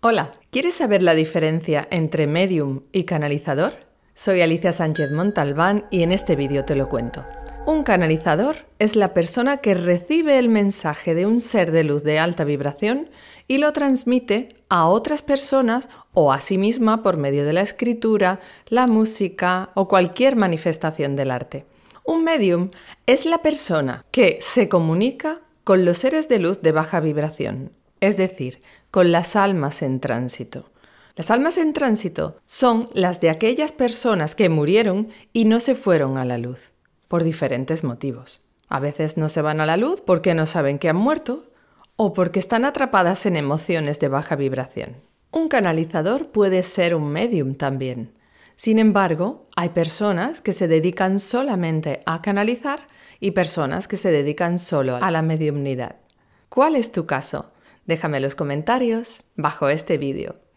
Hola, ¿quieres saber la diferencia entre medium y canalizador? Soy Alicia Sánchez Montalbán y en este vídeo te lo cuento. Un canalizador es la persona que recibe el mensaje de un ser de luz de alta vibración y lo transmite a otras personas o a sí misma por medio de la escritura, la música o cualquier manifestación del arte. Un medium es la persona que se comunica con los seres de luz de baja vibración es decir, con las almas en tránsito. Las almas en tránsito son las de aquellas personas que murieron y no se fueron a la luz, por diferentes motivos. A veces no se van a la luz porque no saben que han muerto o porque están atrapadas en emociones de baja vibración. Un canalizador puede ser un medium también. Sin embargo, hay personas que se dedican solamente a canalizar y personas que se dedican solo a la mediumnidad. ¿Cuál es tu caso? Déjame los comentarios bajo este vídeo.